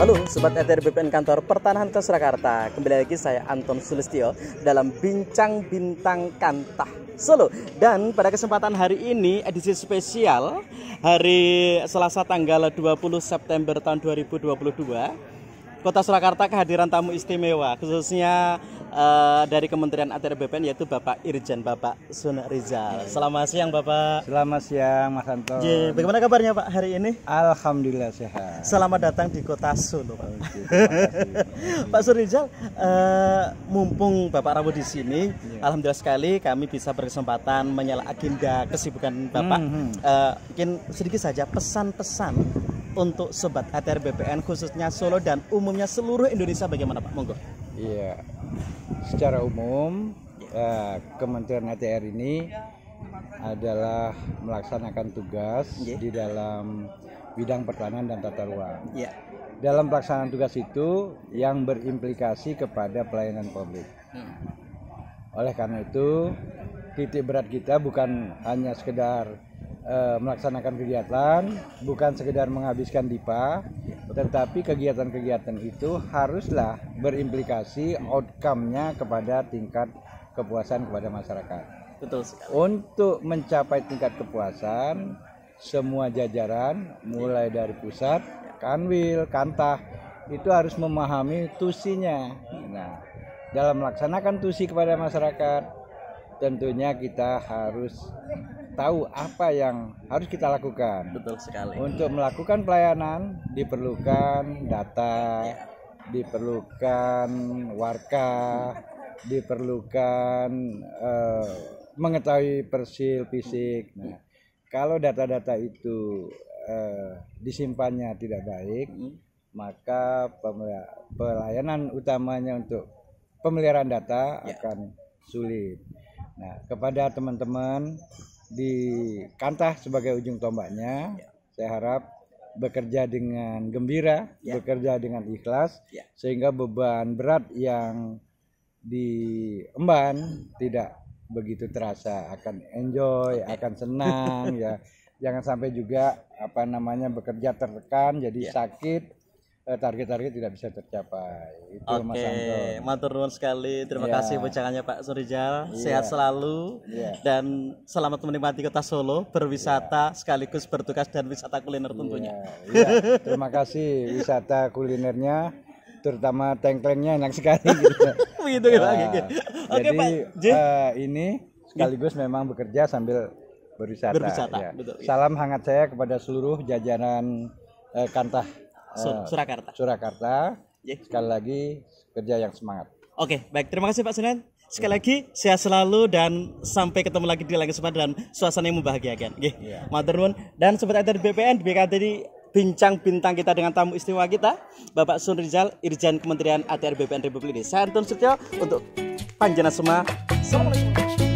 Halo Sobat ETR BPN Kantor Pertanahan Surakarta Kembali lagi saya Anton Sulistio dalam Bincang Bintang Kantah Solo Dan pada kesempatan hari ini edisi spesial Hari Selasa tanggal 20 September tahun 2022 Kota Surakarta kehadiran tamu istimewa khususnya uh, dari Kementerian ATR BPN yaitu Bapak Irjen Bapak Sun Rizal. Selamat siang Bapak. Selamat siang Mas Anto. Ye, bagaimana kabarnya Pak hari ini? Alhamdulillah sehat. Selamat datang di Kota Solo Pak. Oh, gitu. Pak Sun Rizal, uh, mumpung Bapak Rabu di sini, yeah. alhamdulillah sekali kami bisa berkesempatan menyala agenda kesibukan Bapak. Mm -hmm. uh, mungkin sedikit saja pesan-pesan untuk sobat ATR BPN khususnya Solo dan umumnya seluruh Indonesia bagaimana Pak? Monggo. Iya. Secara umum eh, Kementerian ATR ini adalah melaksanakan tugas yeah. di dalam bidang pertanian dan tata ruang. Yeah. Dalam pelaksanaan tugas itu yang berimplikasi kepada pelayanan publik. Hmm. Oleh karena itu titik berat kita bukan hanya sekedar e, melaksanakan kegiatan bukan sekedar menghabiskan DIPA, tetapi kegiatan-kegiatan itu haruslah berimplikasi outcome-nya kepada tingkat kepuasan kepada masyarakat. Betul sekali. Untuk mencapai tingkat kepuasan, semua jajaran mulai dari pusat, kanwil, kantah itu harus memahami tusinya. Nah, dalam melaksanakan tusi kepada masyarakat, tentunya kita harus tahu apa yang harus kita lakukan. Betul sekali. Untuk melakukan pelayanan diperlukan data, ya. diperlukan warga, diperlukan uh, mengetahui persil fisik. Nah, kalau data-data itu uh, disimpannya tidak baik, hmm. maka pelayanan utamanya untuk pemeliharaan data ya. akan sulit. Nah, kepada teman-teman di Kantah sebagai ujung tombaknya. Ya. Saya harap bekerja dengan gembira, ya. bekerja dengan ikhlas, ya. sehingga beban berat yang diemban tidak begitu terasa akan enjoy okay. akan senang ya jangan sampai juga apa namanya bekerja tertekan jadi ya. sakit Eh, target-target tidak bisa tercapai. Itu Oke, okay. matur nuwun sekali. Terima yeah. kasih bocangannya Pak Surijal. Yeah. Sehat selalu yeah. dan selamat menikmati kota Solo, berwisata yeah. sekaligus bertugas dan wisata kuliner tentunya. Yeah. Yeah. Terima kasih wisata kulinernya terutama tengklengnya enak sekali gitu. Begitu gitu. Oke, Pak. Eh, ini sekaligus memang bekerja sambil berwisata. berwisata ya. betul, Salam hangat saya kepada seluruh jajaran eh, Kantah Sur eh, Surakarta. Surakarta. Yeah. Sekali lagi kerja yang semangat. Oke, okay, baik. Terima kasih Pak Senen. Sekali lagi sehat selalu dan sampai ketemu lagi di lain kesempatan dan suasana yang membahagiakan. Nggih. Yeah. Matur nuwun. Dan sobat Eter BPN di BKT ini bincang bintang kita dengan tamu istimewa kita, Bapak Sun Rizal, Irjen Kementerian ATR BPN Republik Indonesia. Saya Anton Setyo untuk Panjana semua. Assalamualaikum.